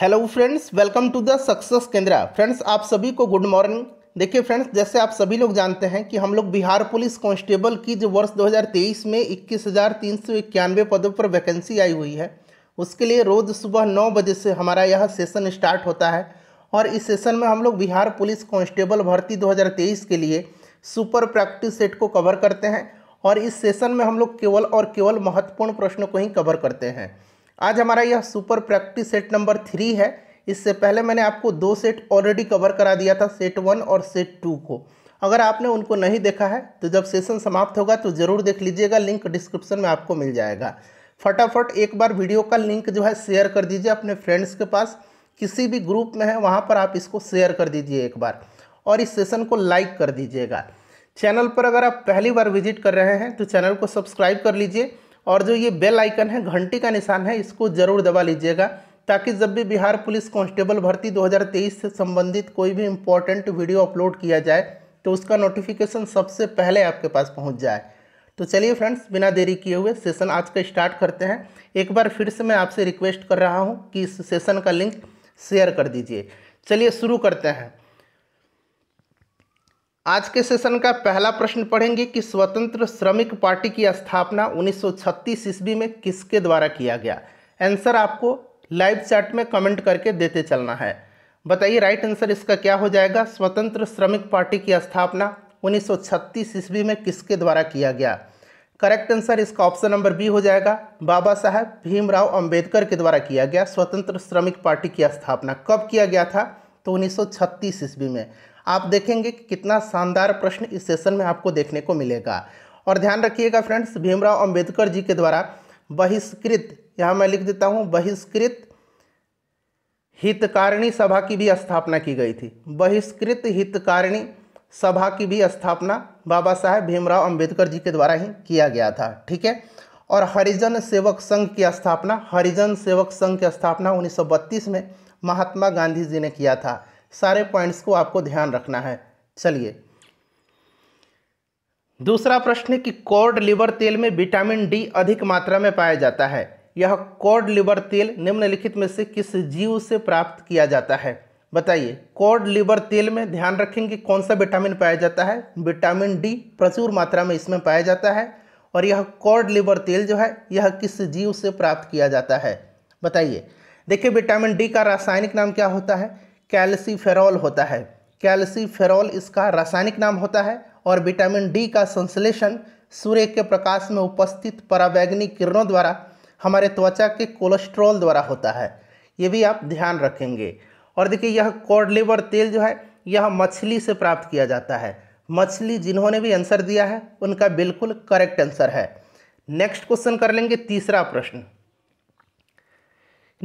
hello friends welcome to the success Kendra friends आप सभी को गुड मॉर्निंग देखिए फ्रेंड्स जैसे आप सभी लोग जानते हैं कि हम लोग बिहार पुलिस कांस्टेबल की जो वर्ष 2023 में इक्कीस हज़ार तीन सौ इक्यानवे पदों पर वैकेंसी आई हुई है उसके लिए रोज़ सुबह नौ बजे से हमारा यह सेशन स्टार्ट होता है और इस सेशन में हम लोग बिहार पुलिस कॉन्स्टेबल भर्ती दो के लिए सुपर प्रैक्टिस सेट को कवर करते हैं और इस सेशन में हम लोग केवल और केवल महत्वपूर्ण प्रश्नों को ही कवर करते हैं आज हमारा यह super practice set number three है इससे पहले मैंने आपको दो सेट ऑलरेडी कवर करा दिया था सेट वन और सेट टू को अगर आपने उनको नहीं देखा है तो जब सेशन समाप्त होगा तो ज़रूर देख लीजिएगा लिंक डिस्क्रिप्शन में आपको मिल जाएगा फटाफट एक बार वीडियो का लिंक जो है शेयर कर दीजिए अपने फ्रेंड्स के पास किसी भी ग्रुप में है वहाँ पर आप इसको शेयर कर दीजिए एक बार और इस सेशन को लाइक कर दीजिएगा चैनल पर अगर आप पहली बार विजिट कर रहे हैं तो चैनल को सब्सक्राइब कर लीजिए और जो ये बेल आइकन है घंटी का निशान है इसको ज़रूर दबा लीजिएगा ताकि जब भी बिहार पुलिस कांस्टेबल भर्ती 2023 से संबंधित कोई भी इम्पोर्टेंट वीडियो अपलोड किया जाए तो उसका नोटिफिकेशन सबसे पहले आपके पास पहुंच जाए तो चलिए फ्रेंड्स बिना देरी किए हुए सेशन आज का स्टार्ट करते हैं एक बार फिर से मैं आपसे रिक्वेस्ट कर रहा हूँ कि इस सेशन का लिंक शेयर कर दीजिए चलिए शुरू करते हैं आज के सेशन का पहला प्रश्न पढ़ेंगे कि स्वतंत्र श्रमिक पार्टी की स्थापना 1936 ईस्वी में किसके द्वारा किया गया आंसर आपको लाइव चैट में कमेंट करके देते चलना है बताइए राइट आंसर इसका क्या हो जाएगा स्वतंत्र श्रमिक पार्टी की स्थापना 1936 ईस्वी में किसके द्वारा किया गया करेक्ट आंसर इसका ऑप्शन नंबर बी हो जाएगा बाबा साहब भीमराव अम्बेडकर के द्वारा किया गया स्वतंत्र श्रमिक पार्टी की स्थापना कब किया गया था तो 1936 ईस्वी में आप देखेंगे कि कितना शानदार प्रश्न इस सेशन में आपको देखने को मिलेगा और ध्यान रखिएगा फ्रेंड्स भीमराव अंबेडकर जी के द्वारा बहिष्कृत यहाँ मैं लिख देता हूँ बहिष्कृत हितकारिणी सभा की भी स्थापना की गई थी बहिष्कृत हितकारिणी सभा की भी स्थापना बाबा साहेब भीमराव अंबेडकर जी के द्वारा ही किया गया था ठीक है और हरिजन सेवक संघ की स्थापना हरिजन सेवक संघ की स्थापना 1932 में महात्मा गांधी जी ने किया था सारे पॉइंट्स को आपको ध्यान रखना है चलिए दूसरा प्रश्न है कि कॉर्ड लिवर तेल में विटामिन डी अधिक मात्रा में पाया जाता है यह कॉर्ड लिवर तेल निम्नलिखित में से किस जीव से प्राप्त किया जाता है बताइए कॉर्ड लिवर तेल में ध्यान रखेंगे कौन सा विटामिन पाया जाता है विटामिन डी प्रचुर मात्रा में इसमें पाया जाता है और यह कॉर्ड लिवर तेल जो है यह किस जीव से प्राप्त किया जाता है बताइए देखिए विटामिन डी का रासायनिक नाम क्या होता है कैल्सीफेरॉल होता है कैल्सीफेरॉल इसका रासायनिक नाम होता है और विटामिन डी का संश्लेषण सूर्य के प्रकाश में उपस्थित परावैग्निक किरणों द्वारा हमारे त्वचा के कोलेस्ट्रॉल द्वारा होता है ये भी आप ध्यान रखेंगे और देखिए यह कॉडलीवर लिवर तेल जो है यह मछली से प्राप्त किया जाता है मछली जिन्होंने भी आंसर दिया है उनका बिल्कुल करेक्ट आंसर है नेक्स्ट क्वेश्चन कर लेंगे तीसरा प्रश्न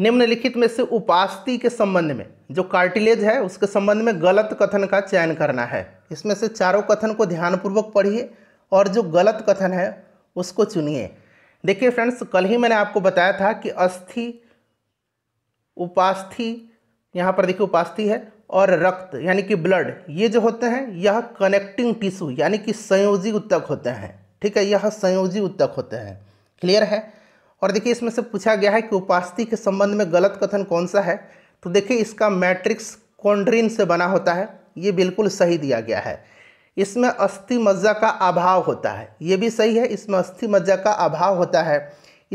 निम्नलिखित में से उपास्थि के संबंध में जो कार्टिलेज है उसके संबंध में गलत कथन का चयन करना है इसमें से चारों कथन को ध्यानपूर्वक पढ़िए और जो गलत कथन है उसको चुनिए देखिए फ्रेंड्स कल ही मैंने आपको बताया था कि अस्थि उपास्थि यहाँ पर देखिए उपास्थि है और रक्त यानी कि ब्लड ये जो होते हैं यह कनेक्टिंग टिश्यू यानी कि संयोजी उत्तक होते हैं ठीक है यह संयोजी उत्तक होते हैं क्लियर है और देखिए इसमें से पूछा गया है कि उपास्थि के संबंध में गलत कथन कौन सा है तो देखिए इसका मैट्रिक्स कॉन्ड्रीन से बना होता है ये बिल्कुल सही दिया गया है इसमें अस्थि मज्जा का अभाव होता है ये भी सही है इसमें अस्थि मज्जा का अभाव होता है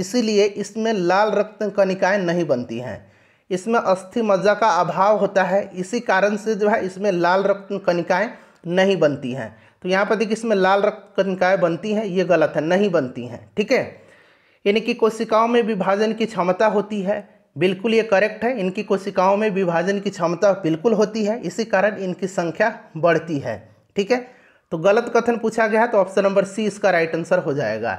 इसीलिए इसमें लाल रक्त कणिकाएँ नहीं बनती हैं इसमें अस्थि मज्जा का अभाव होता है इसी कारण से जो है इसमें लाल रक्त कणिकाएँ नहीं बनती हैं तो यहाँ पर देखिए इसमें लाल रक्त कणिकाएँ बनती हैं ये गलत है नहीं बनती हैं ठीक है यानी कि कोशिकाओं में विभाजन की क्षमता होती है बिल्कुल ये करेक्ट है इनकी कोशिकाओं में विभाजन की क्षमता बिल्कुल होती है इसी कारण इनकी संख्या बढ़ती है ठीक है तो गलत कथन पूछा गया है तो ऑप्शन नंबर सी इसका राइट आंसर हो जाएगा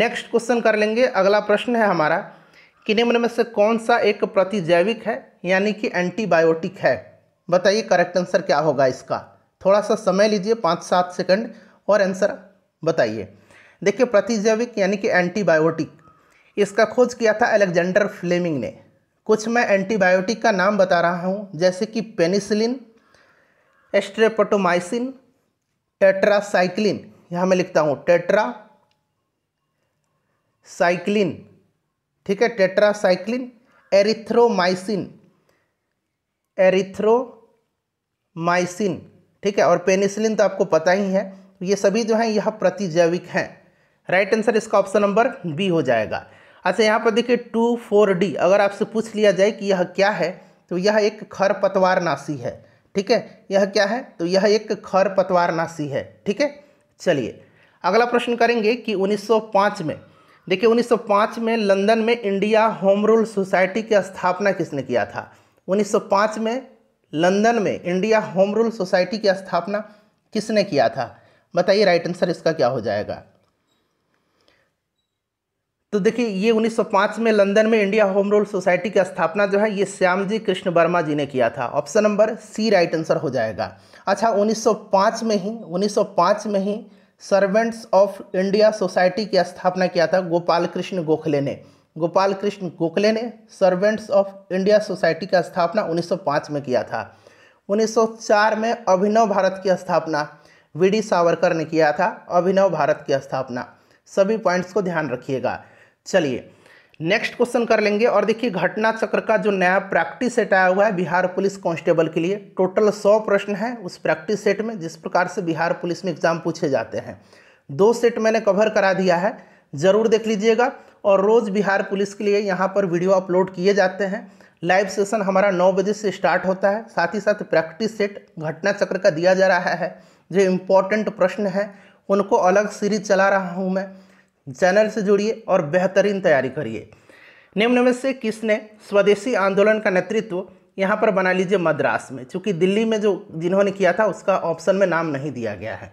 नेक्स्ट क्वेश्चन कर लेंगे अगला प्रश्न है हमारा कि निम्न में से कौन सा एक प्रतिजैविक है यानी कि एंटीबायोटिक है बताइए करेक्ट आंसर क्या होगा इसका थोड़ा सा समय लीजिए पाँच सात सेकंड और आंसर बताइए देखिए प्रतिजैविक यानी कि एंटीबायोटिक इसका खोज किया था अलेक्जेंडर फ्लेमिंग ने कुछ मैं एंटीबायोटिक का नाम बता रहा हूँ जैसे कि पेनिसिलिन एस्ट्रेपोटोमाइसिन टेट्रासाइक्लिन यहाँ मैं लिखता हूँ टेट्रा साइक्लिन ठीक है टेट्रासाइक्लिन एरिथ्रोमाइसिन एरिथ्रोमाइसिन ठीक है और पेनिसिलिन तो आपको पता ही है ये सभी जो हैं यह प्रतिजैविक हैं राइट आंसर इसका ऑप्शन नंबर बी हो जाएगा अच्छा यहाँ पर देखिए टू फोर डी अगर आपसे पूछ लिया जाए कि यह क्या है तो यह एक खर पतवार नासी है ठीक है यह क्या है तो यह एक खर पतवार नासी है ठीक है चलिए अगला प्रश्न करेंगे कि 1905 में देखिए 1905 में लंदन में इंडिया होम रूल सोसाइटी की स्थापना किसने किया था 1905 में लंदन में इंडिया होम रूल सोसाइटी की स्थापना किसने किया था बताइए राइट आंसर इसका क्या हो जाएगा तो देखिए ये 1905 में लंदन में इंडिया होम रोल सोसाइटी की स्थापना जो है ये श्यामजी कृष्ण वर्मा जी ने किया था option number C right answer हो जाएगा अच्छा 1905 में ही 1905 में ही सर्वेंट्स ऑफ इंडिया सोसाइटी की स्थापना किया था गोपाल कृष्ण गोखले ने गोपाल कृष्ण गोखले ने सर्वेंट्स ऑफ इंडिया सोसाइटी का स्थापना 1905 में किया था 1904 में अभिनव भारत की स्थापना वी डी सावरकर ने किया था अभिनव भारत की स्थापना सभी पॉइंट्स को ध्यान रखिएगा चलिए नेक्स्ट क्वेश्चन कर लेंगे और देखिए घटना चक्र का जो नया प्रैक्टिस सेट आया हुआ है बिहार पुलिस कांस्टेबल के लिए टोटल सौ प्रश्न है उस प्रैक्टिस सेट में जिस प्रकार से बिहार पुलिस में एग्जाम पूछे जाते हैं दो सेट मैंने कवर करा दिया है ज़रूर देख लीजिएगा और रोज़ बिहार पुलिस के लिए यहाँ पर वीडियो अपलोड किए जाते हैं लाइव सेशन हमारा नौ बजे से स्टार्ट होता है साथ ही साथ प्रैक्टिस सेट घटना चक्र का दिया जा रहा है जो इम्पोर्टेंट प्रश्न है उनको अलग सीरीज चला रहा हूँ मैं चैनल से जुड़िए और बेहतरीन तैयारी करिए निम्न में से किसने स्वदेशी आंदोलन का नेतृत्व यहाँ पर बना लीजिए मद्रास में चूँकि दिल्ली में जो जिन्होंने किया था उसका ऑप्शन में नाम नहीं दिया गया है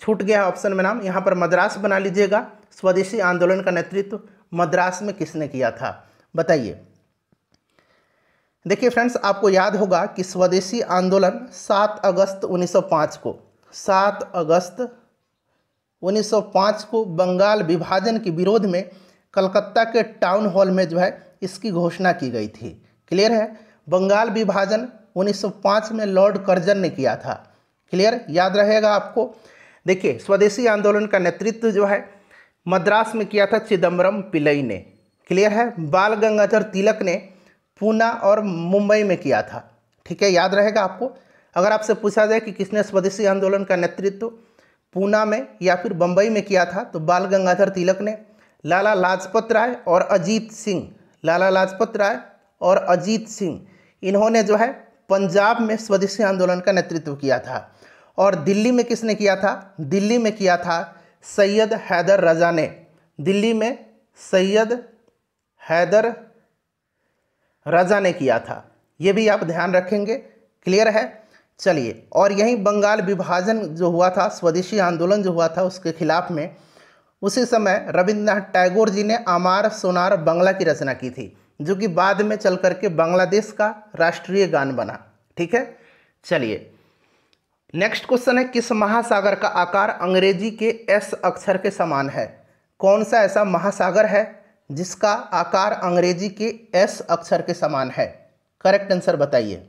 छूट गया है ऑप्शन में नाम यहाँ पर मद्रास बना लीजिएगा स्वदेशी आंदोलन का नेतृत्व मद्रास में किसने किया था बताइए देखिए फ्रेंड्स आपको याद होगा कि स्वदेशी आंदोलन 7 अगस्त 1905 को 7 अगस्त 1905 को बंगाल विभाजन के विरोध में कलकत्ता के टाउन हॉल में जो है इसकी घोषणा की गई थी क्लियर है बंगाल विभाजन 1905 में लॉर्ड कर्जन ने किया था क्लियर याद रहेगा आपको देखिए स्वदेशी आंदोलन का नेतृत्व जो है मद्रास में किया था चिदम्बरम पिलई ने क्लियर है बाल गंगाधर तिलक ने पूना और मुंबई में किया था ठीक है याद रहेगा आपको अगर आपसे पूछा जाए कि किसने स्वदेशी आंदोलन का नेतृत्व पूना में या फिर बम्बई में किया था तो बाल गंगाधर तिलक ने लाला लाजपत राय और अजीत सिंह लाला लाजपत राय और अजीत सिंह इन्होंने जो है पंजाब में स्वदेशी आंदोलन का नेतृत्व किया था और दिल्ली में किसने किया था दिल्ली में किया था सैयद हैदर रजा ने दिल्ली में सैयद हैदर रजा ने किया था ये भी आप ध्यान रखेंगे क्लियर है चलिए और यहीं बंगाल विभाजन जो हुआ था स्वदेशी आंदोलन जो हुआ था उसके खिलाफ में उसी समय रविंद्रनाथ टैगोर जी ने अमार सोनार बंगला की रचना की थी जो कि बाद में चल करके बांग्लादेश का राष्ट्रीय गान बना ठीक है चलिए नेक्स्ट क्वेश्चन है किस महासागर का आकार अंग्रेजी के एस अक्षर के समान है कौन सा ऐसा महासागर है जिसका आकार अंग्रेजी के एस अक्षर के समान है करेक्ट आंसर बताइए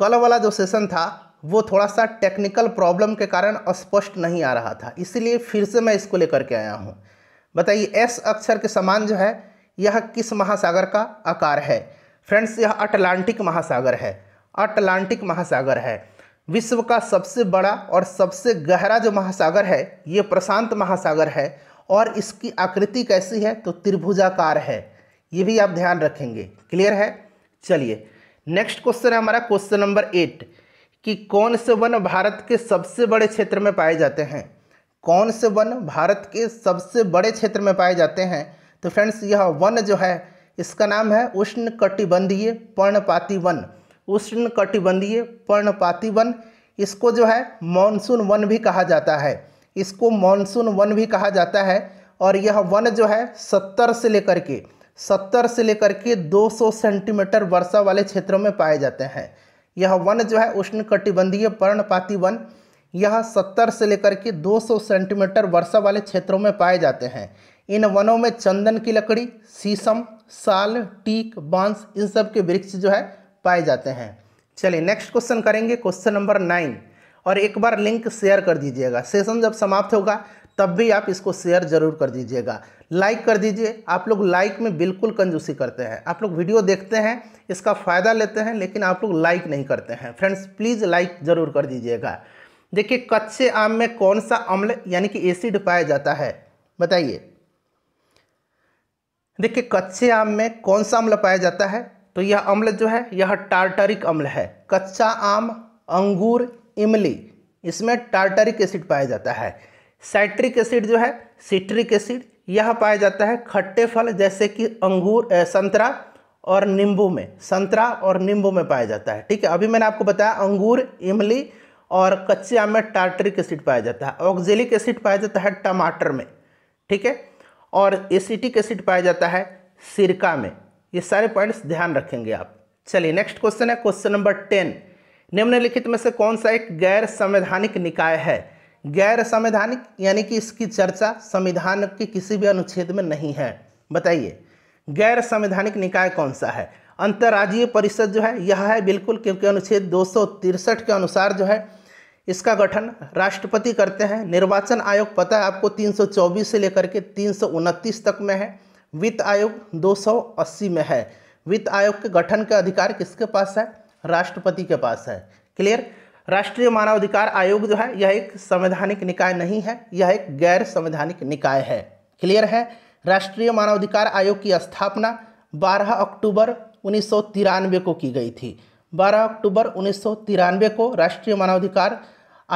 कल वाला जो सेशन था वो थोड़ा सा टेक्निकल प्रॉब्लम के कारण स्पष्ट नहीं आ रहा था इसलिए फिर से मैं इसको लेकर के आया हूँ बताइए एस अक्षर के समान जो है यह किस महासागर का आकार है फ्रेंड्स यह अटलांटिक महासागर है अटलांटिक महासागर है विश्व का सबसे बड़ा और सबसे गहरा जो महासागर है ये प्रशांत महासागर है और इसकी आकृति कैसी है तो त्रिभुजाकार है ये भी आप ध्यान रखेंगे क्लियर है चलिए नेक्स्ट क्वेश्चन है हमारा क्वेश्चन नंबर एट कि कौन से वन भारत के सबसे बड़े क्षेत्र में पाए जाते हैं कौन से वन भारत के सबसे बड़े क्षेत्र में पाए जाते हैं तो फ्रेंड्स यह वन जो है इसका नाम है उष्ण कटिबंधीय पर्णपाती वन उष्ण कटिबंधीय पर्णपाती वन इसको जो है मानसून वन भी कहा जाता है इसको मानसून वन भी कहा जाता है और यह वन जो है सत्तर से लेकर के सत्तर से लेकर के 200 सेंटीमीटर वर्षा वाले क्षेत्रों में पाए जाते हैं यह वन जो है उष्ण कटिबंधीय पर्णपाती वन यह सत्तर से लेकर के 200 सेंटीमीटर वर्षा वाले क्षेत्रों में पाए जाते हैं इन वनों में चंदन की लकड़ी शीशम साल टीक बांस इन सब के वृक्ष जो है पाए जाते हैं चलिए नेक्स्ट क्वेश्चन करेंगे क्वेश्चन नंबर नाइन और एक बार लिंक शेयर कर दीजिएगा सेशन जब समाप्त होगा तब भी आप इसको शेयर जरूर कर दीजिएगा लाइक कर दीजिए आप लोग लाइक में बिल्कुल कंजूसी करते हैं आप लोग वीडियो देखते हैं इसका फ़ायदा लेते हैं लेकिन आप लोग लाइक नहीं करते हैं फ्रेंड्स प्लीज़ लाइक ज़रूर कर दीजिएगा देखिए कच्चे आम में कौन सा अम्ल यानी कि एसिड पाया जाता है बताइए देखिए कच्चे आम में कौन सा अम्ल पाया जाता है तो यह अम्ल जो है यह टार्टरिक अम्ल है कच्चा आम अंगूर इमली इसमें टार्टरिक एसिड पाया जाता है साइट्रिक एसिड जो है सिट्रिक एसिड यह पाया जाता है खट्टे फल जैसे कि अंगूर संतरा और नींबू में संतरा और नींबू में पाया जाता है ठीक है अभी मैंने आपको बताया अंगूर इमली और कच्चे आम में टार्ट्रिक एसिड पाया जाता है ऑक्जेलिक एसिड पाया जाता है टमाटर में ठीक है और एसिटिक एसिड पाया जाता है सिरका में ये सारे पॉइंट्स ध्यान रखेंगे आप चलिए नेक्स्ट क्वेश्चन है क्वेश्चन नंबर टेन निम्नलिखित में से कौन सा एक गैर संवैधानिक निकाय है गैर संवैधानिक यानी कि इसकी चर्चा संविधान के किसी भी अनुच्छेद में नहीं है बताइए गैर संवैधानिक निकाय कौन सा है अंतर्राज्यीय परिषद जो है यह है बिल्कुल क्योंकि अनुच्छेद दो के अनुसार जो है इसका गठन राष्ट्रपति करते हैं निर्वाचन आयोग पता है आपको 324 से लेकर के तीन तक में है वित्त आयोग 280 में है वित्त आयोग के गठन का अधिकार किसके पास है राष्ट्रपति के पास है क्लियर राष्ट्रीय मानवाधिकार आयोग जो है यह एक संवैधानिक निकाय नहीं है यह एक गैर संवैधानिक निकाय है क्लियर है राष्ट्रीय मानवाधिकार आयोग की स्थापना 12 अक्टूबर उन्नीस को की गई थी 12 अक्टूबर उन्नीस को राष्ट्रीय मानवाधिकार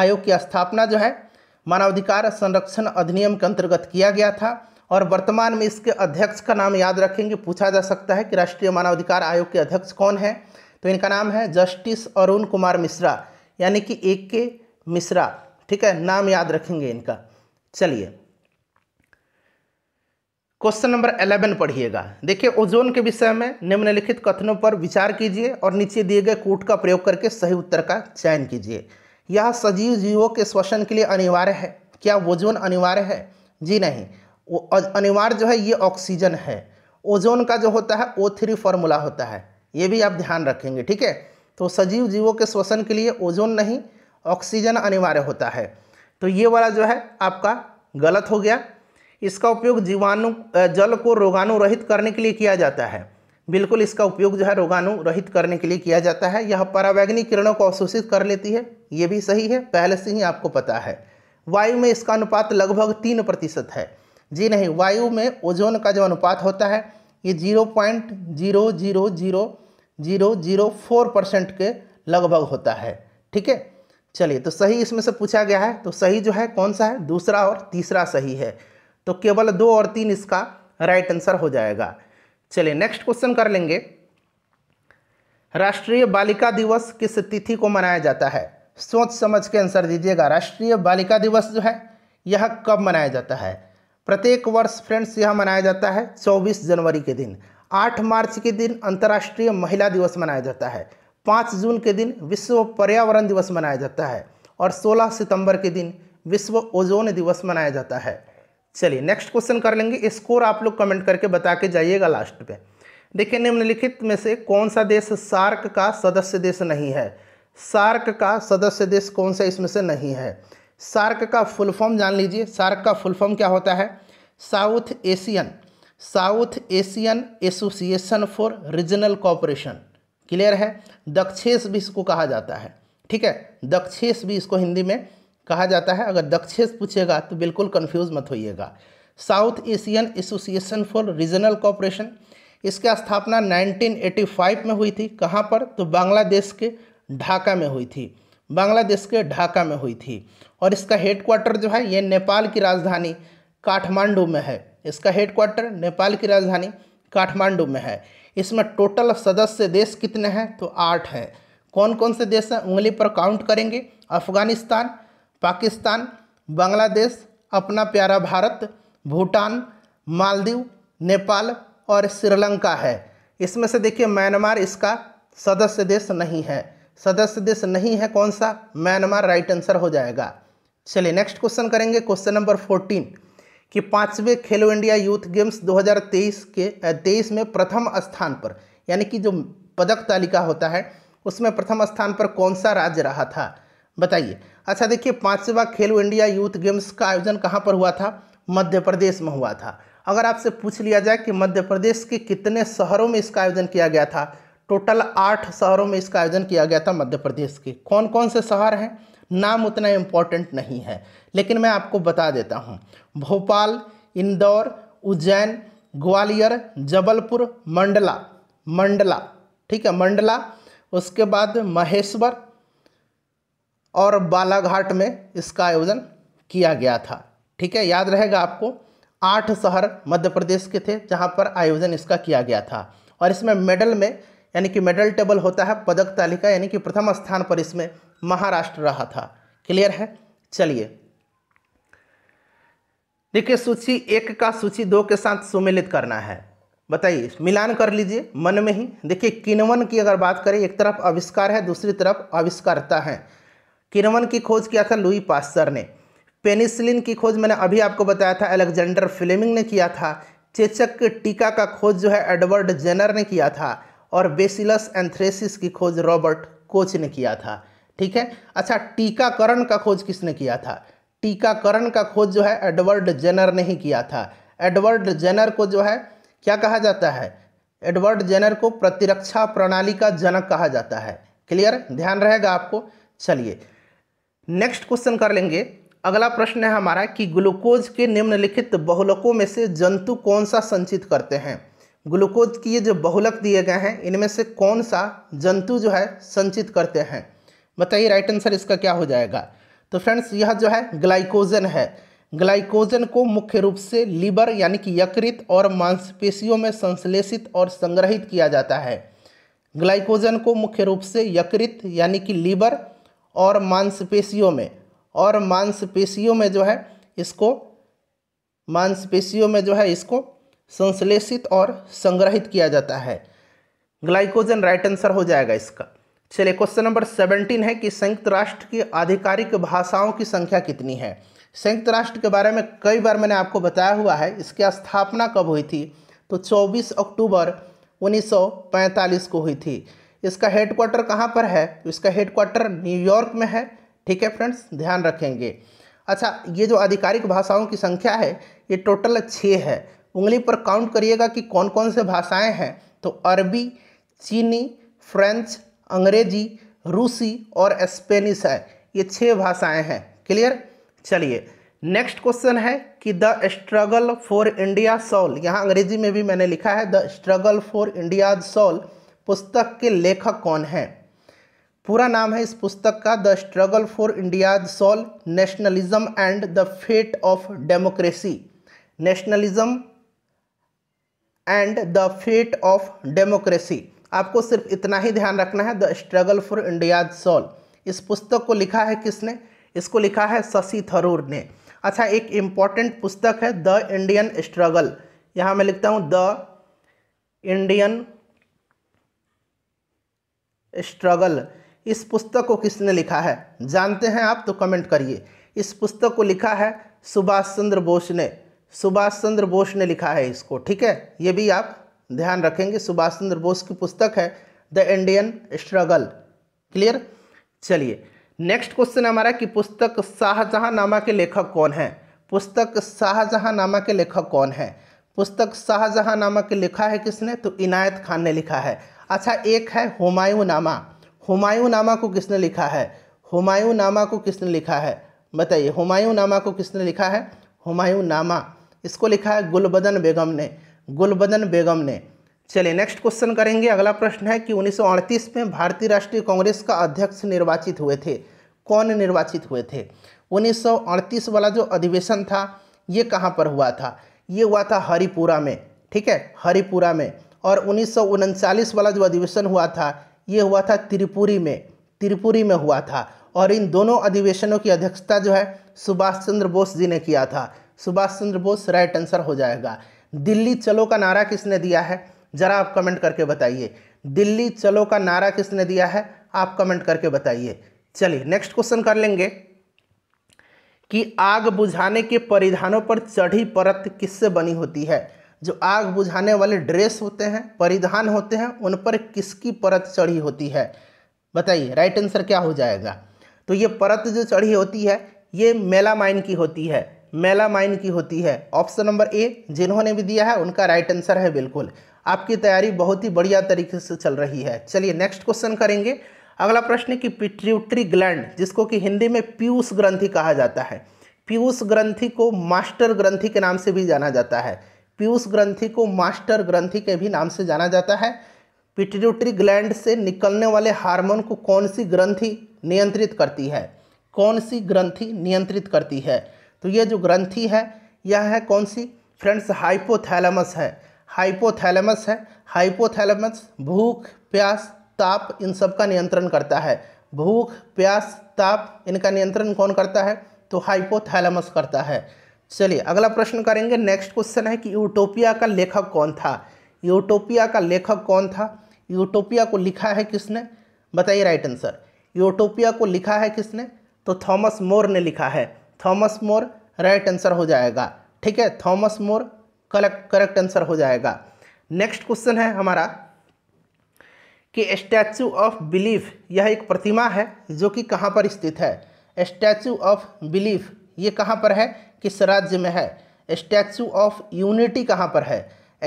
आयोग की स्थापना जो है मानवाधिकार संरक्षण अधिनियम के अंतर्गत किया गया था और वर्तमान में इसके अध्यक्ष का नाम याद रखेंगे पूछा जा सकता है कि राष्ट्रीय मानवाधिकार आयोग के अध्यक्ष कौन है तो इनका नाम है जस्टिस अरुण कुमार मिश्रा यानी कि ए के मिश्रा ठीक है नाम याद रखेंगे इनका चलिए क्वेश्चन नंबर अलेवन पढ़िएगा देखिए ओजोन के विषय में निम्नलिखित कथनों पर विचार कीजिए और नीचे दिए गए कूट का प्रयोग करके सही उत्तर का चयन कीजिए यह सजीव जीवों के श्वसन के लिए अनिवार्य है क्या ओजोन अनिवार्य है जी नहीं अनिवार्य जो है ये ऑक्सीजन है ओजोन का जो होता है ओ थ्री फॉर्मूला होता है ये भी आप ध्यान रखेंगे ठीक है तो सजीव जीवों के श्वसन के लिए ओजोन नहीं ऑक्सीजन अनिवार्य होता है तो ये वाला जो है आपका गलत हो गया इसका उपयोग जीवाणु जल को रोगाणु रहित करने के लिए किया जाता है बिल्कुल इसका उपयोग जो है रोगाणु रहित करने के लिए किया जाता है यह परावैग्निक किरणों को अवशोषित कर लेती है ये भी सही है पहले से ही आपको पता है वायु में इसका अनुपात लगभग तीन प्रतिशत है जी नहीं वायु में ओजोन का जो अनुपात होता है ये zero point zero zero zero zero zero four percent के लगभग होता है ठीक है चलिए तो सही इसमें से पूछा गया है तो सही जो है कौन सा है दूसरा और तीसरा सही है तो केवल दो और तीन इसका राइट आंसर हो जाएगा चलिए नेक्स्ट क्वेश्चन कर लेंगे राष्ट्रीय बालिका दिवस किस तिथि को मनाया जाता है सोच समझ के आंसर दीजिएगा राष्ट्रीय बालिका दिवस जो है यह कब मनाया जाता है प्रत्येक वर्ष फ्रेंड्स यह मनाया जाता है 24 जनवरी के दिन आठ मार्च के दिन अंतर्राष्ट्रीय महिला दिवस मनाया जाता है पाँच जून के दिन विश्व पर्यावरण दिवस मनाया जाता है और सोलह सितंबर के दिन विश्व ओजोन दिवस मनाया जाता है चलिए नेक्स्ट क्वेश्चन कर लेंगे स्कोर आप लोग कमेंट करके बता के जाइएगा लास्ट पे देखिए निम्नलिखित में से कौन सा देश सार्क का सदस्य देश नहीं है सार्क का सदस्य देश कौन सा इसमें से नहीं है सार्क का फुल फॉर्म जान लीजिए सार्क का फुल फॉर्म क्या होता है south Asian south Asian association for regional cooperation clear है दक्षेस भी इसको कहा जाता है ठीक है दक्षेस भी इसको हिंदी में कहा जाता है अगर दक्षेस पूछेगा तो बिल्कुल कन्फ्यूज मत होइएगा south Asian association for regional cooperation इसकी स्थापना 1985 में हुई थी कहाँ पर तो बांग्लादेश के ढाका में हुई थी बांग्लादेश के ढाका में हुई थी और इसका हेडक्वार्टर जो है ये नेपाल की राजधानी काठमांडू में है इसका हेडक्वार्टर नेपाल की राजधानी काठमांडू में है इसमें टोटल सदस्य देश कितने हैं तो आठ हैं कौन कौन से देश हैं उंगली पर काउंट करेंगे अफगानिस्तान पाकिस्तान बांग्लादेश अपना प्यारा भारत भूटान मालदीव नेपाल और श्रीलंका है इसमें से देखिए म्यांमार इसका सदस्य देश नहीं है सदस्य देश नहीं है कौन सा म्यांमार राइट आंसर हो जाएगा चलिए नेक्स्ट क्वेश्चन करेंगे क्वेश्चन नंबर फोर्टीन कि पाँचवें खेलो इंडिया यूथ गेम्स 2023 के तेईस में प्रथम स्थान पर यानी कि जो पदक तालिका होता है उसमें प्रथम स्थान पर कौन सा राज्य रहा था बताइए अच्छा देखिए पाँचवा खेलो इंडिया यूथ गेम्स का आयोजन कहाँ पर हुआ था मध्य प्रदेश में हुआ था अगर आपसे पूछ लिया जाए कि मध्य प्रदेश के कितने शहरों में इसका आयोजन किया गया था टोटल आठ शहरों में इसका आयोजन किया गया था मध्य प्रदेश के कौन कौन से शहर हैं नाम उतना इम्पॉर्टेंट नहीं है लेकिन मैं आपको बता देता हूँ भोपाल इंदौर उज्जैन ग्वालियर जबलपुर मंडला मंडला ठीक है मंडला उसके बाद महेश्वर और बालाघाट में इसका आयोजन किया गया था ठीक है याद रहेगा आपको आठ शहर मध्य प्रदेश के थे जहाँ पर आयोजन इसका किया गया था और इसमें मेडल में यानी कि मेडल टेबल होता है पदक तालिका यानी कि प्रथम स्थान पर इसमें महाराष्ट्र रहा था क्लियर है चलिए देखिए सूची एक का सूची दो के साथ सुमिलित करना है बताइए मिलान कर लीजिए मन में ही देखिए किनवन की अगर बात करें एक तरफ आविष्कार है दूसरी तरफ आविष्कारता है किनवन की खोज किया था लुई पास्तर ने पेनिसिलिन की खोज मैंने अभी आपको बताया था अलेक्जेंडर फ्लेमिंग ने किया था चेचक टीका का खोज जो है एडवर्ड जेनर ने किया था और बेसिलस एंथ्रेसिस की खोज रॉबर्ट कोच ने किया था ठीक है अच्छा टीकाकरण का खोज किसने किया था टीकाकरण का खोज जो है एडवर्ड जेनर ने ही किया था एडवर्ड जेनर को जो है क्या कहा जाता है एडवर्ड जेनर को प्रतिरक्षा प्रणाली का जनक कहा जाता है क्लियर ध्यान रहेगा आपको चलिए नेक्स्ट क्वेश्चन कर लेंगे अगला प्रश्न है हमारा कि ग्लूकोज के निम्नलिखित बहुलकों में से जंतु कौन सा संचित करते हैं ग्लूकोज की ये जो बहुलक दिए गए हैं इनमें से कौन सा जंतु जो है संचित करते हैं बताइए राइट आंसर इसका क्या हो जाएगा तो फ्रेंड्स यह जो है ग्लाइकोजन है ग्लाइकोजन को मुख्य रूप से लीवर यानी कि यकृत और मांसपेशियों में संश्लेषित और संग्रहित किया जाता है ग्लाइकोजन को मुख्य रूप से यकृत यानी कि लीवर और मांसपेशियों में और मांसपेशियों में जो है इसको मांसपेशियों में जो है इसको संश्लेषित और संग्रहित किया जाता है ग्लाइकोजन राइट आंसर हो जाएगा इसका चलिए क्वेश्चन नंबर सेवनटीन है कि संयुक्त राष्ट्र की आधिकारिक भाषाओं की संख्या कितनी है संयुक्त राष्ट्र के बारे में कई बार मैंने आपको बताया हुआ है इसकी स्थापना कब हुई थी तो 24 अक्टूबर 1945 को हुई थी इसका हेडक्वार्टर कहाँ पर है तो इसका हेडक्वार्टर न्यूयॉर्क में है ठीक है फ्रेंड्स ध्यान रखेंगे अच्छा ये जो आधिकारिक भाषाओं की संख्या है ये टोटल छः है उंगली पर काउंट करिएगा कि कौन कौन से भाषाएँ हैं तो अरबी चीनी फ्रेंच अंग्रेजी रूसी और स्पेनिश है ये छः भाषाएं हैं क्लियर चलिए नेक्स्ट क्वेश्चन है कि the struggle for India soul यहाँ अंग्रेजी में भी मैंने लिखा है the struggle for India soul पुस्तक के लेखक कौन है पूरा नाम है इस पुस्तक का the struggle for India soul nationalism and the fate of democracy nationalism and the fate of democracy आपको सिर्फ इतना ही ध्यान रखना है the struggle for India solve इस पुस्तक को लिखा है किसने इसको लिखा है शशि थरूर ने अच्छा एक इम्पॉर्टेंट पुस्तक है द इंडियन स्ट्रगल यहाँ मैं लिखता हूँ द इंडियन स्ट्रगल इस पुस्तक को किसने लिखा है जानते हैं आप तो कमेंट करिए इस पुस्तक को लिखा है सुभाष चंद्र बोस ने सुभाष चंद्र बोस ने लिखा है इसको ठीक है ये भी आप ध्यान रखेंगे सुभाष चंद्र बोस की पुस्तक है द इंडियन स्ट्रगल क्लियर चलिए नेक्स्ट क्वेश्चन हमारा कि पुस्तक शाहजहां नामा के लेखक कौन है पुस्तक शाहजहां नामा के लेखक कौन है पुस्तक शाहजहां नामा के लिखा है किसने तो इनायत खान ने लिखा है अच्छा एक है हुमायूं नामा हुमायूं नामा को किसने लिखा है हुमायूं नामा को किसने लिखा है बताइए हुमायूं नामा को किसने लिखा है हुमायूं नामा इसको लिखा है गुलबदन बेगम ने गुलबदन बेगम ने चलिए नेक्स्ट क्वेश्चन करेंगे अगला प्रश्न है कि उन्नीस में भारतीय राष्ट्रीय कांग्रेस का अध्यक्ष निर्वाचित हुए थे कौन निर्वाचित हुए थे उन्नीस वाला जो अधिवेशन था ये कहाँ पर हुआ था ये हुआ था हरिपुरा में ठीक है हरिपुरा में और उन्नीस वाला जो अधिवेशन हुआ था ये हुआ था त्रिपुरी में त्रिपुरी में हुआ था और इन दोनों अधिवेशनों की अध्यक्षता जो है सुभाष चंद्र बोस जी ने किया था सुभाष चंद्र बोस राइट आंसर हो जाएगा दिल्ली चलो का नारा किसने दिया है ज़रा आप कमेंट करके बताइए दिल्ली चलो का नारा किसने दिया है आप कमेंट करके बताइए चलिए नेक्स्ट क्वेश्चन कर लेंगे कि आग बुझाने के परिधानों पर चढ़ी परत किससे बनी होती है जो आग बुझाने वाले ड्रेस होते हैं परिधान होते हैं उन पर किसकी परत चढ़ी होती है बताइए राइट आंसर क्या हो जाएगा तो ये परत जो चढ़ी होती है ये मेलामाइन की होती है मेलामाइन की होती है ऑप्शन नंबर ए जिन्होंने भी दिया है उनका राइट आंसर है बिल्कुल आपकी तैयारी बहुत ही बढ़िया तरीके से चल रही है चलिए नेक्स्ट क्वेश्चन करेंगे अगला प्रश्न कि पिट्यूटरी ग्लैंड जिसको कि हिंदी में पीयूष ग्रंथि कहा जाता है पीयूष ग्रंथि को मास्टर ग्रंथि के नाम से भी जाना जाता है पीयूष ग्रंथि को मास्टर ग्रंथि के भी नाम से जाना जाता है पिट्यूटरी ग्लैंड से निकलने वाले हार्मोन को कौन सी ग्रंथि नियंत्रित करती है कौन सी ग्रंथि नियंत्रित करती है तो ये जो ग्रंथि है यह है कौन सी फ्रेंड्स हाइपोथैलेमस है हाइपोथैलेमस है हाइपोथैलेमस भूख प्यास ताप इन सब का नियंत्रण करता है भूख प्यास ताप इनका नियंत्रण कौन करता है तो हाइपोथैलेमस करता है चलिए अगला प्रश्न करेंगे नेक्स्ट क्वेश्चन है कि यूटोपिया का लेखक कौन था यूटोपिया का लेखक कौन था यूटोपिया को लिखा है किसने बताइए राइट आंसर यूटोपिया को लिखा है किसने तो थॉमस मोर ने लिखा है थॉमस मोर राइट आंसर हो जाएगा ठीक है Thomas More correct correct answer हो जाएगा नेक्स्ट क्वेश्चन है हमारा कि स्टैचू ऑफ बिलीफ यह एक प्रतिमा है जो कि कहाँ पर स्थित है स्टैचू ऑफ बिलीफ ये कहाँ पर है किस राज्य में है स्टैचू ऑफ यूनिटी कहाँ पर है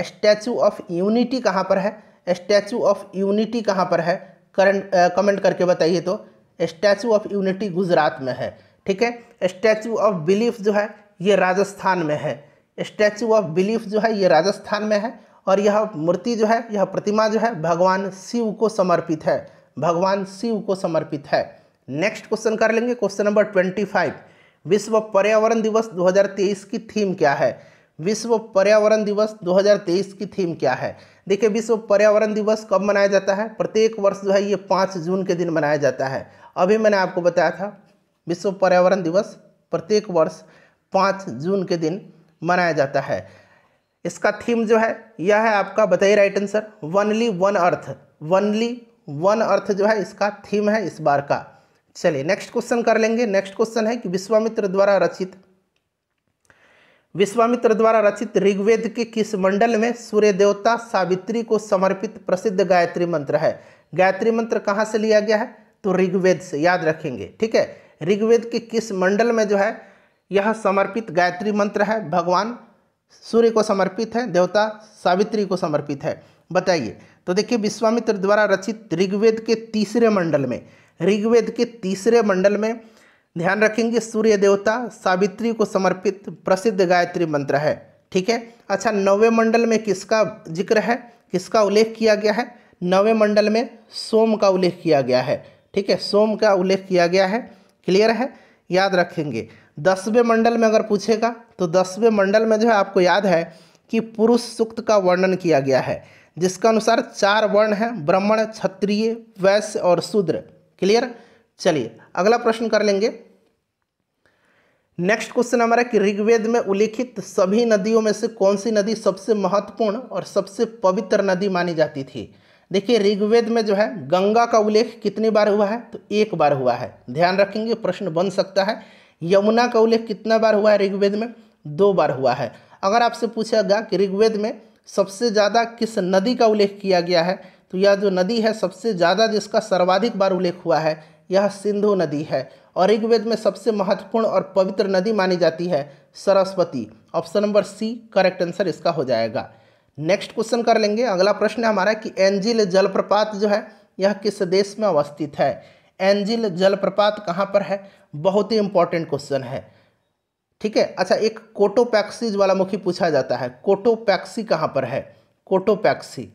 स्टैचू ऑफ यूनिटी कहाँ पर है स्टैचू ऑफ यूनिटी कहाँ पर है करंट कमेंट करके बताइए तो स्टैचू ऑफ यूनिटी गुजरात में है ठीक है स्टैचू ऑफ बिलीफ जो है ये राजस्थान में है स्टैचू ऑफ बिलीफ जो है ये राजस्थान में है और यह मूर्ति जो है यह प्रतिमा जो है भगवान शिव को समर्पित है भगवान शिव को समर्पित है नेक्स्ट क्वेश्चन कर लेंगे क्वेश्चन नंबर ट्वेंटी फाइव विश्व पर्यावरण दिवस 2023 की थीम क्या है विश्व पर्यावरण दिवस 2023 की थीम क्या है देखिए विश्व पर्यावरण दिवस कब मनाया जाता है प्रत्येक वर्ष जो है ये पाँच जून के दिन मनाया जाता है अभी मैंने आपको बताया था विश्व पर्यावरण दिवस प्रत्येक वर्ष पाँच जून के दिन मनाया जाता है इसका थीम जो है यह है आपका बताइए right answer only one earth only one earth जो है इसका थीम है इस बार का चलिए नेक्स्ट क्वेश्चन कर लेंगे नेक्स्ट क्वेश्चन है कि विश्वामित्र द्वारा रचित विश्वामित्र द्वारा रचित ऋग्वेद के किस मंडल में सूर्य देवता सावित्री को समर्पित प्रसिद्ध गायत्री मंत्र है गायत्री मंत्र कहाँ से लिया गया है तो ऋग्वेद से याद रखेंगे ठीक है ऋग्वेद के किस मंडल में जो है यह समर्पित गायत्री मंत्र है भगवान सूर्य को समर्पित है देवता सावित्री को समर्पित है बताइए तो देखिए विश्वामित्र द्वारा रचित ऋग्वेद के तीसरे मंडल में ऋग्वेद के तीसरे मंडल में ध्यान रखेंगे सूर्य देवता सावित्री को समर्पित प्रसिद्ध गायत्री मंत्र है ठीक है अच्छा नवे मंडल में किसका जिक्र है किसका उल्लेख किया गया है नवे मंडल में सोम का उल्लेख किया गया है ठीक है सोम का उल्लेख किया गया है क्लियर है याद रखेंगे दसवें मंडल में अगर पूछेगा तो दसवें मंडल में जो है आपको याद है कि पुरुष सूक्त का वर्णन किया गया है जिसका अनुसार चार वर्ण हैं ब्राह्मण क्षत्रिय वैश्य और शूद्र क्लियर चलिए अगला प्रश्न कर लेंगे नेक्स्ट क्वेश्चन हमारा कि ऋग्वेद में उल्लिखित सभी नदियों में से कौन सी नदी सबसे महत्वपूर्ण और सबसे पवित्र नदी मानी जाती थी देखिए ऋग्वेद में जो है गंगा का उल्लेख कितनी बार हुआ है तो एक बार हुआ है ध्यान रखेंगे प्रश्न बन सकता है यमुना का उल्लेख कितना बार हुआ है ऋग्वेद में दो बार हुआ है अगर आपसे पूछा गया कि ऋग्वेद में सबसे ज़्यादा किस नदी का उल्लेख किया गया है तो यह जो नदी है सबसे ज़्यादा जिसका सर्वाधिक बार उल्लेख हुआ है यह सिंधु नदी है और ऋग्वेद में सबसे महत्वपूर्ण और पवित्र नदी मानी जाती है Saraswati option number C correct answer इसका हो जाएगा नेक्स्ट क्वेश्चन कर लेंगे अगला प्रश्न है हमारा कि एंजिल जलप्रपात जो है यह किस देश में अवस्थित है एंजिल जलप्रपात कहाँ पर है बहुत ही इंपॉर्टेंट क्वेश्चन है ठीक है अच्छा एक कोटोपैक्सी ज्वालामुखी पूछा जाता है कोटोपैक्सी कहाँ पर है कोटोपैक्सी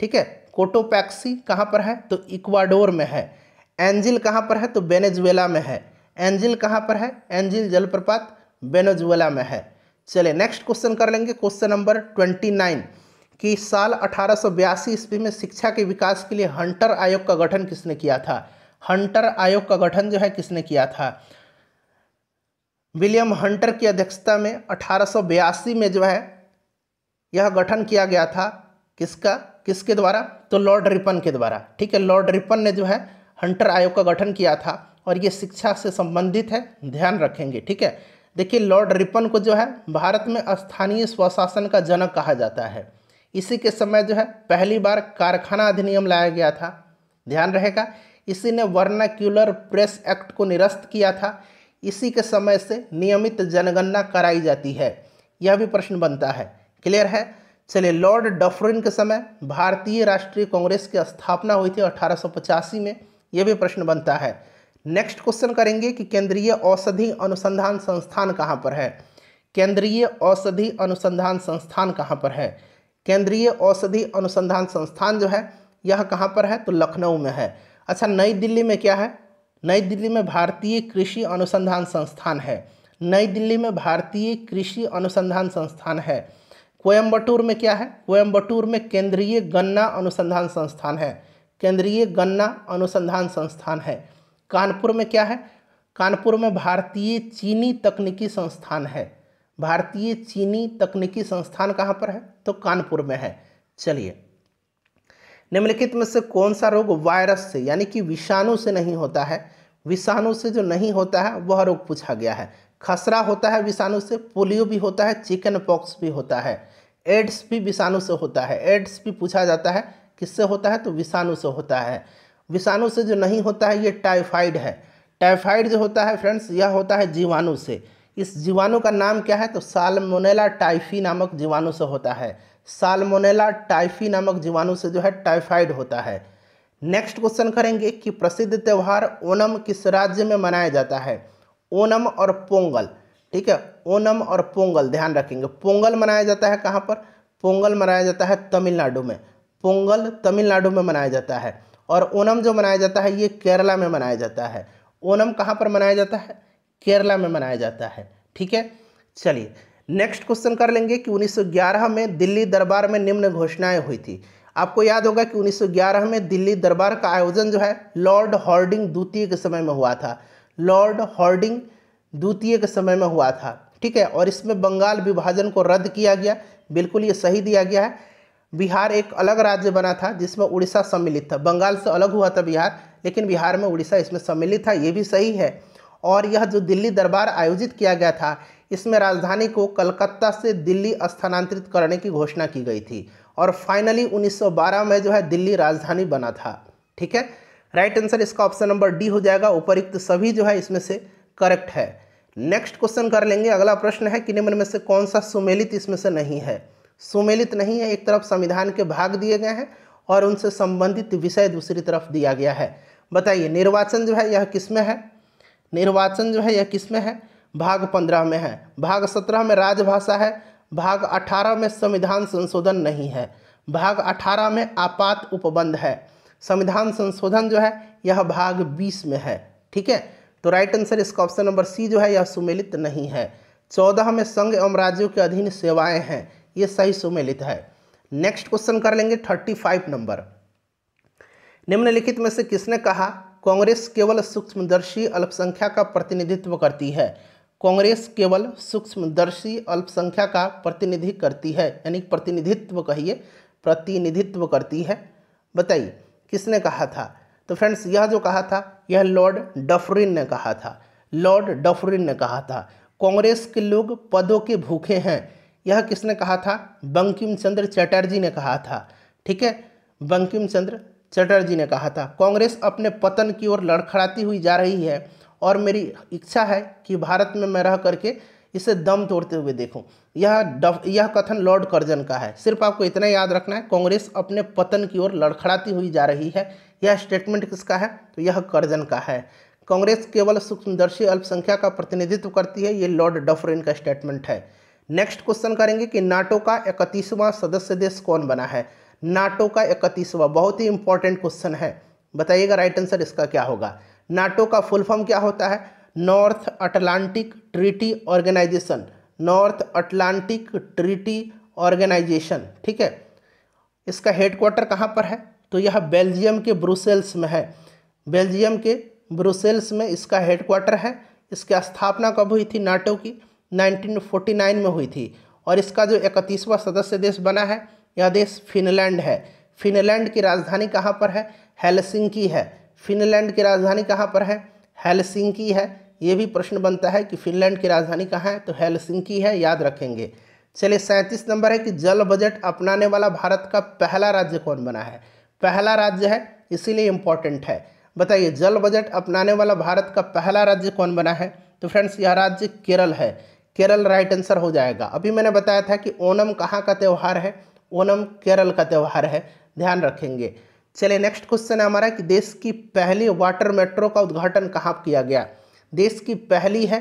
ठीक है कोटोपैक्सी कहाँ पर है तो इक्वाडोर में है एंजिल कहाँ पर है तो बेनेजुएला में है एंजिल कहाँ पर है एंजिल जलप्रपात बेनेजुएला में है चलिए नेक्स्ट क्वेश्चन कर लेंगे क्वेश्चन नंबर ट्वेंटी नाइन कि साल अठारह ईस्वी में शिक्षा के विकास के लिए हंटर आयोग का गठन किसने किया था हंटर आयोग का गठन जो है किसने किया था विलियम हंटर की अध्यक्षता में अठारह में जो है यह गठन किया गया था किसका किसके द्वारा तो लॉर्ड रिपन के द्वारा ठीक है लॉर्ड रिपन ने जो है हंटर आयोग का गठन किया था और ये शिक्षा से संबंधित है ध्यान रखेंगे ठीक है देखिए लॉर्ड रिपन को जो है भारत में स्थानीय स्वशासन का जनक कहा जाता है इसी के समय जो है पहली बार कारखाना अधिनियम लाया गया था ध्यान रहेगा इसी ने वर्नाक्यूलर प्रेस एक्ट को निरस्त किया था इसी के समय से नियमित जनगणना कराई जाती है यह भी प्रश्न बनता है क्लियर है चलिए लॉर्ड डफरिन के समय भारतीय राष्ट्रीय कांग्रेस की स्थापना हुई थी अठारह में यह भी प्रश्न बनता है नेक्स्ट क्वेश्चन करेंगे कि केंद्रीय औषधि अनुसंधान संस्थान कहाँ पर है केंद्रीय औषधि अनुसंधान संस्थान कहाँ पर है केंद्रीय औषधि अनुसंधान संस्थान जो है यह कहाँ पर है तो लखनऊ में है अच्छा नई दिल्ली में क्या है नई दिल्ली में भारतीय कृषि अनुसंधान संस्थान है नई दिल्ली में भारतीय कृषि अनुसंधान संस्थान है कोयम्बटूर में क्या है कोयम्बटूर में केंद्रीय गन्ना अनुसंधान संस्थान है केंद्रीय गन्ना अनुसंधान संस्थान है कानपुर में क्या है कानपुर में भारतीय चीनी तकनीकी संस्थान है भारतीय चीनी तकनीकी संस्थान कहाँ पर है तो कानपुर में है चलिए निम्नलिखित में से कौन सा रोग वायरस से यानी कि विषाणु से नहीं होता है विषाणु से जो नहीं होता है वह रोग पूछा गया है खसरा होता है विषाणु से पोलियो भी होता है चिकन पॉक्स भी होता है एड्स भी विषाणु से होता है एड्स भी पूछा जाता है किससे होता है तो विषाणु से होता है विषाणु से जो नहीं होता है ये टाइफाइड है टाइफाइड जो होता है फ्रेंड्स यह होता है जीवाणु से इस जीवाणु का नाम क्या है तो सालमोनेला टाइफी नामक जीवाणु से होता है सालमोनेला टाइफी नामक जीवाणु से जो है टाइफाइड होता है नेक्स्ट क्वेश्चन करेंगे कि प्रसिद्ध त्यौहार ओनम किस राज्य में मनाया जाता है ओनम और पोंगल ठीक है ओनम और पोंगल ध्यान रखेंगे पोंगल मनाया जाता है कहाँ पर पोंगल मनाया जाता है तमिलनाडु में पोंगल तमिलनाडु में मनाया जाता है और ओनम जो मनाया जाता है ये केरला में मनाया जाता है ओनम कहाँ पर मनाया जाता है केरला में मनाया जाता है ठीक है चलिए नेक्स्ट क्वेश्चन कर लेंगे कि 1911 में दिल्ली दरबार में निम्न घोषणाएं हुई थी आपको याद होगा कि 1911 में दिल्ली दरबार का आयोजन जो है लॉर्ड हॉर्डिंग द्वितीय के समय में हुआ था लॉर्ड हॉर्डिंग द्वितीय के समय में हुआ था ठीक है और इसमें बंगाल विभाजन को रद्द किया गया बिल्कुल ये सही दिया गया है बिहार एक अलग राज्य बना था जिसमें उड़ीसा सम्मिलित था बंगाल से अलग हुआ था बिहार लेकिन बिहार में उड़ीसा इसमें सम्मिलित था ये भी सही है और यह जो दिल्ली दरबार आयोजित किया गया था इसमें राजधानी को कलकत्ता से दिल्ली स्थानांतरित करने की घोषणा की गई थी और फाइनली 1912 में जो है दिल्ली राजधानी बना था ठीक है राइट आंसर इसका ऑप्शन नंबर डी हो जाएगा उपरुक्त सभी जो है इसमें से करेक्ट है नेक्स्ट क्वेश्चन कर लेंगे अगला प्रश्न है कि निम्न में से कौन सा सुमेलित इसमें से नहीं है सुमेलित नहीं है एक तरफ संविधान के भाग दिए गए हैं और उनसे संबंधित विषय दूसरी तरफ दिया गया है बताइए निर्वाचन जो है यह किस में है निर्वाचन जो है यह किस में है भाग पंद्रह में है भाग सत्रह में राजभाषा है भाग अठारह में संविधान संशोधन नहीं है भाग अठारह में आपात उपबंध है संविधान संशोधन जो है यह भाग बीस में है ठीक है तो राइट आंसर इसका ऑप्शन नंबर सी जो है यह सुमेलित नहीं है चौदह में संघ एवं राज्यों के अधीन सेवाएं हैं ये सही सुमेलित है नेक्स्ट क्वेश्चन कर लेंगे थर्टी फाइव नंबर निम्नलिखित में से किसने कहा कांग्रेस केवल सूक्ष्मदर्शी अल्पसंख्या का प्रतिनिधित्व करती है कांग्रेस केवल सूक्ष्मदर्शी अल्पसंख्या का प्रतिनिधि करती है यानी प्रतिनिधित्व कहिए प्रतिनिधित्व करती है बताइए किसने कहा था तो फ्रेंड्स यह जो कहा था यह लॉर्ड डफरिन ने कहा था लॉर्ड डफरिन ने कहा था कांग्रेस के लोग पदों के भूखे हैं यह किसने कहा था बंकिम चंद्र चटर्जी ने कहा था ठीक है बंकिम चंद्र चटर्जी ने कहा था कांग्रेस अपने पतन की ओर लड़खड़ाती हुई जा रही है और मेरी इच्छा है कि भारत में मैं रह करके इसे दम तोड़ते हुए देखूं यह यह कथन लॉर्ड कर्जन का है सिर्फ आपको इतना याद रखना है कांग्रेस अपने पतन की ओर लड़खड़ाती हुई जा रही है यह स्टेटमेंट किसका है तो यह कर्जन का है कांग्रेस केवल सूक्ष्मदर्शी अल्पसंख्या का प्रतिनिधित्व करती है ये लॉर्ड डफरिन का स्टेटमेंट है नेक्स्ट क्वेश्चन करेंगे कि नाटो का इकतीसवां सदस्य देश कौन बना है नाटो का इकतीसवां बहुत ही इंपॉर्टेंट क्वेश्चन है बताइएगा राइट आंसर इसका क्या होगा नाटो का फुल फॉर्म क्या होता है North Atlantic Treaty Organization North Atlantic Treaty Organization ठीक है इसका हेडक्वार्टर कहाँ पर है तो यह बेल्जियम के ब्रुसेल्स में है बेल्जियम के ब्रुसेल्स में इसका हेडक्वार्टर है इसकी स्थापना कब हुई थी नाटो की 1949 में हुई थी और इसका जो इकतीसवां सदस्य देश बना है यह देश फिनलैंड है फिनलैंड की राजधानी कहाँ पर है हेलसिंकी है फिनलैंड की राजधानी कहाँ पर है हेलसिंकी है ये भी प्रश्न बनता है कि फिनलैंड की राजधानी कहाँ है तो हेलसिंकी है याद रखेंगे चलिए सैंतीस नंबर है कि जल बजट अपनाने वाला भारत का पहला राज्य कौन बना है पहला राज्य है इसीलिए इम्पॉर्टेंट है बताइए जल बजट अपनाने वाला भारत का पहला राज्य कौन बना है तो फ्रेंड्स यह राज्य केरल है केरल राइट आंसर हो जाएगा अभी मैंने बताया था कि ओनम कहाँ का त्यौहार है ओनम केरल का त्यौहार है ध्यान रखेंगे चलिए नेक्स्ट क्वेश्चन है हमारा कि देश की पहली वाटर मेट्रो का उद्घाटन कहाँ किया गया देश की पहली है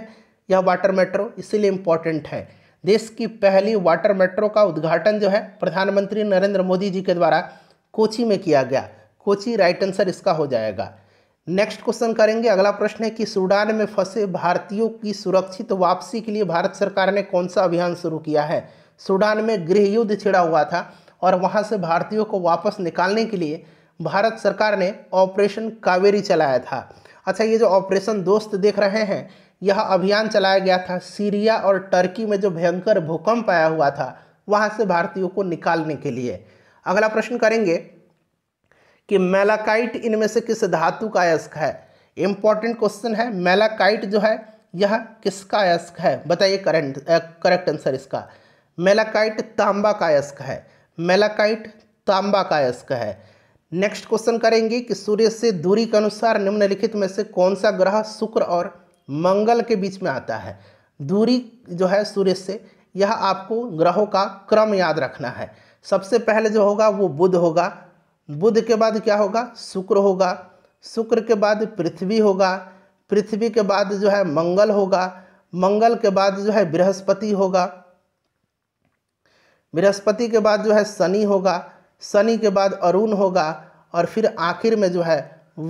यह वाटर मेट्रो इसीलिए इम्पोर्टेंट है देश की पहली वाटर मेट्रो का उद्घाटन जो है प्रधानमंत्री नरेंद्र मोदी जी के द्वारा कोची में किया गया कोची राइट आंसर इसका हो जाएगा नेक्स्ट क्वेश्चन करेंगे अगला प्रश्न है कि सूडान में फंसे भारतीयों की सुरक्षित वापसी के लिए भारत सरकार ने कौन सा अभियान शुरू किया है सूडान में गृह युद्ध छिड़ा हुआ था और वहाँ से भारतीयों को वापस निकालने के लिए भारत सरकार ने ऑपरेशन कावेरी चलाया था अच्छा ये जो ऑपरेशन दोस्त देख रहे हैं यह अभियान चलाया गया था सीरिया और टर्की में जो भयंकर भूकंप आया हुआ था वहाँ से भारतीयों को निकालने के लिए अगला प्रश्न करेंगे कि मेलाकाइट इनमें से किस धातु का अयस्क है इंपॉर्टेंट क्वेश्चन है मेलाकाइट जो है यह किसका अयस्क है बताइए करेंट करेक्ट आंसर इसका मेलाकाइट तांबा का अयस्क है मेलाकाइट तांबा का अयस्क है नेक्स्ट क्वेश्चन करेंगे कि सूर्य से दूरी के अनुसार निम्नलिखित में से कौन सा ग्रह शुक्र और मंगल के बीच में आता है दूरी जो है सूर्य से यह आपको ग्रहों का क्रम याद रखना है सबसे पहले जो होगा वो बुध होगा बुध के बाद क्या होगा शुक्र होगा शुक्र के बाद पृथ्वी होगा पृथ्वी के बाद जो है मंगल होगा मंगल के बाद जो है बृहस्पति होगा बृहस्पति के बाद जो है शनि होगा शनि के बाद अरुण होगा और फिर आखिर में जो है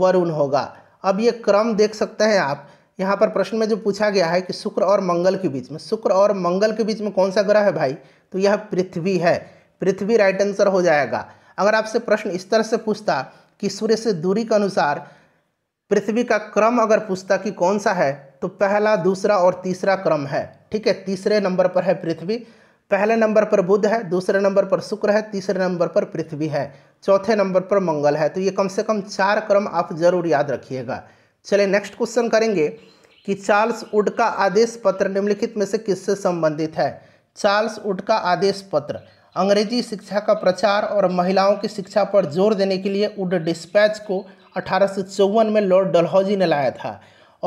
वरुण होगा अब ये क्रम देख सकते हैं आप यहाँ पर प्रश्न में जो पूछा गया है कि शुक्र और मंगल के बीच में शुक्र और मंगल के बीच में कौन सा ग्रह है भाई तो यह पृथ्वी है पृथ्वी राइट आंसर हो जाएगा अगर आपसे प्रश्न इस तरह से पूछता कि सूर्य से दूरी के अनुसार पृथ्वी का क्रम अगर पूछता कि कौन सा है तो पहला दूसरा और तीसरा क्रम है ठीक है तीसरे नंबर पर है पृथ्वी पहले नंबर पर बुध है दूसरे नंबर पर शुक्र है तीसरे नंबर पर पृथ्वी है चौथे नंबर पर मंगल है तो ये कम से कम चार क्रम आप जरूर याद रखिएगा चलिए नेक्स्ट क्वेश्चन करेंगे कि चार्ल्स उड का आदेश पत्र निम्नलिखित में से किससे संबंधित है चार्ल्स उड का आदेश पत्र अंग्रेजी शिक्षा का प्रचार और महिलाओं की शिक्षा पर जोर देने के लिए उड डिस्पैच को अठारह में लॉर्ड डलहौजी ने लाया था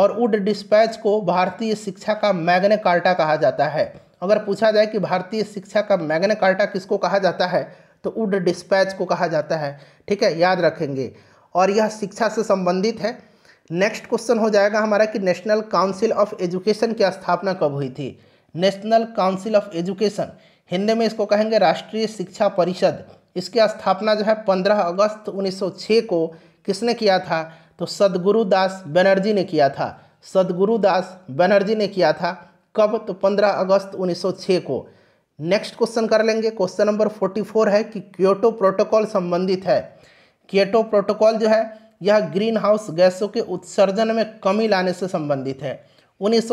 और उड डिस्पैच को भारतीय शिक्षा का मैग्ने कार्टा कहा जाता है अगर पूछा जाए कि भारतीय शिक्षा का मैग्ने कार्टा किसको कहा जाता है तो उड डिस्पैच को कहा जाता है ठीक है याद रखेंगे और यह शिक्षा से संबंधित है नेक्स्ट क्वेश्चन हो जाएगा हमारा कि नेशनल काउंसिल ऑफ एजुकेशन की स्थापना कब हुई थी National Council of Education Hindi में इसको कहेंगे राष्ट्रीय शिक्षा परिषद इसकी स्थापना जो है पंद्रह अगस्त 1906 को किसने किया था तो सदगुरुदास बनर्जी ने किया था सदगुरुदास बनर्जी ने किया था कब तो 15 अगस्त 1906 को नेक्स्ट क्वेश्चन कर लेंगे क्वेश्चन नंबर 44 है कि क्योटो प्रोटोकॉल संबंधित है क्योटो प्रोटोकॉल जो है यह ग्रीन हाउस गैसों के उत्सर्जन में कमी लाने से संबंधित है उन्नीस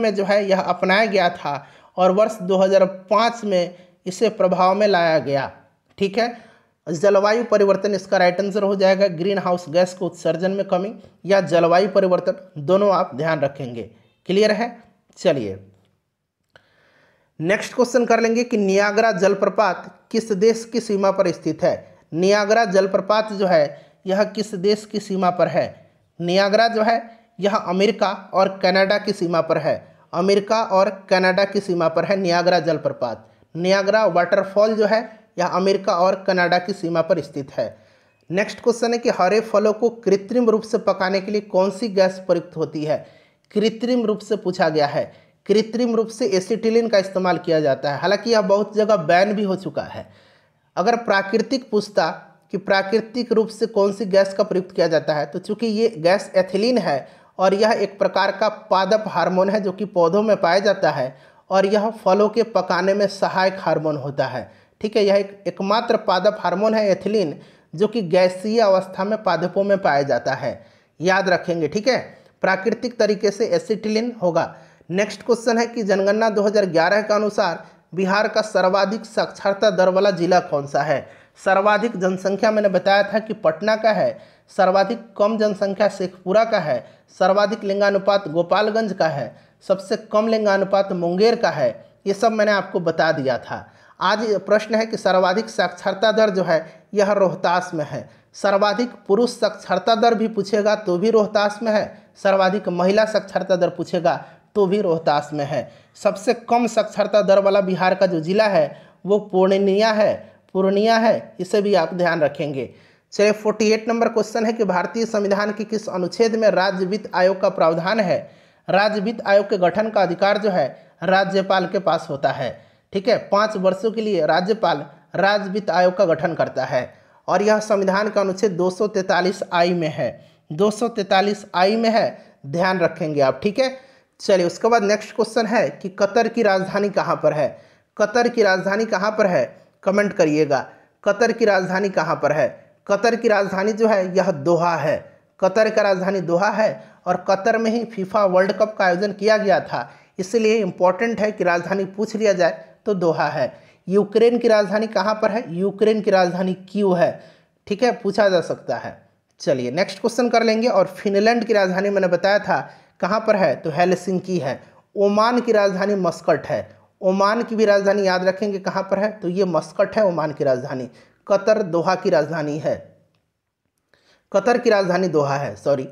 में जो है यह अपनाया गया था और वर्ष 2005 में इसे प्रभाव में लाया गया ठीक है जलवायु परिवर्तन इसका राइट आंसर हो जाएगा ग्रीन हाउस गैस के उत्सर्जन में कमी या जलवायु परिवर्तन दोनों आप ध्यान रखेंगे क्लियर है चलिए नेक्स्ट क्वेश्चन कर लेंगे कि नियाग्रा जलप्रपात किस देश की सीमा पर स्थित है नियाग्रा जलप्रपात जो है यह किस देश की सीमा पर है नियाग्रा जो है यह अमेरिका और कनाडा की सीमा पर है अमेरिका और कनाडा की सीमा पर है नियाग्रा जलप्रपात नियाग्रा वाटरफॉल जो है यह अमेरिका और कनाडा की सीमा पर स्थित है नेक्स्ट क्वेश्चन है कि हरे फलों को कृत्रिम रूप से पकाने के लिए कौन सी गैस प्रयुक्त होती है कृत्रिम रूप से पूछा गया है कृत्रिम रूप से एसिटिलिन का इस्तेमाल किया जाता है हालांकि यह बहुत जगह बैन भी हो चुका है अगर प्राकृतिक पूछता कि प्राकृतिक रूप से कौन सी गैस का प्रयुक्त किया जाता है तो चूंकि ये गैस एथिलीन है और यह एक प्रकार का पादप हार्मोन है जो कि पौधों में पाया जाता है और यह फलों के पकाने में सहायक हार्मोन होता है ठीक है यह एक एकमात्र पादप हार्मोन है एथिलीन जो कि गैसीय अवस्था में पादपों में पाया जाता है याद रखेंगे ठीक है प्राकृतिक तरीके से एसिटिलिन होगा नेक्स्ट क्वेश्चन है कि जनगणना 2011 के अनुसार बिहार का सर्वाधिक साक्षरता दर वाला जिला कौन सा है सर्वाधिक जनसंख्या मैंने बताया था कि पटना का है सर्वाधिक कम जनसंख्या शेखपुरा का है सर्वाधिक लिंगानुपात गोपालगंज का है सबसे कम लिंगानुपात मुंगेर का है ये सब मैंने आपको बता दिया था आज प्रश्न है कि सर्वाधिक साक्षरता दर जो है यह रोहतास में है सर्वाधिक पुरुष साक्षरता दर भी पूछेगा तो भी रोहतास में है सर्वाधिक महिला साक्षरता दर पूछेगा तो भी रोहतास में है सबसे कम साक्षरता दर वाला बिहार का जो जिला है वो पूर्णिया है पूर्णिया है इसे भी आप ध्यान रखेंगे चलिए फोर्टी एट नंबर क्वेश्चन है कि भारतीय संविधान के किस अनुच्छेद में राज्य वित्त आयोग का प्रावधान है राज्य वित्त आयोग के गठन का अधिकार जो है राज्यपाल के पास होता है ठीक है पाँच वर्षों के लिए राज्यपाल राज्य वित्त आयोग का गठन करता है और यह संविधान का अनुच्छेद 243 आई में है 243 आई में है ध्यान रखेंगे आप ठीक है चलिए उसके बाद नेक्स्ट क्वेश्चन है कि कतर की राजधानी कहाँ पर है कतर की राजधानी कहाँ पर है कमेंट करिएगा कतर की राजधानी कहाँ पर है कतर की राजधानी जो है यह दोहा है कतर का राजधानी दोहा है और कतर में ही फीफा वर्ल्ड कप का आयोजन किया गया था इसलिए इम्पॉर्टेंट है कि राजधानी पूछ लिया जाए तो दोहा है यूक्रेन की राजधानी कहाँ पर है यूक्रेन की राजधानी क्यू है ठीक है पूछा जा सकता है चलिए नेक्स्ट क्वेश्चन कर लेंगे और फिनलैंड की राजधानी मैंने बताया था कहाँ पर है तो हेलसिंकी है ओमान की राजधानी मस्कट है ओमान की भी राजधानी याद रखेंगे कहाँ पर है तो ये मस्कट है ओमान की राजधानी कतर दोहा की राजधानी है कतर की राजधानी दोहा है सॉरी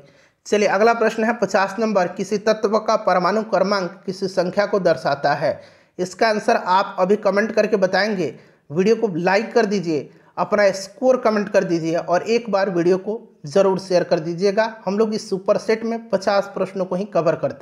चलिए अगला प्रश्न है पचास नंबर किसी तत्व का परमाणु क्रमांक किसी संख्या को दर्शाता है इसका आंसर आप अभी कमेंट करके बताएंगे वीडियो को लाइक कर दीजिए अपना स्कोर कमेंट कर दीजिए और एक बार वीडियो को ज़रूर शेयर कर दीजिएगा हम लोग इस सुपर सेट में पचास प्रश्नों को ही कवर करते हैं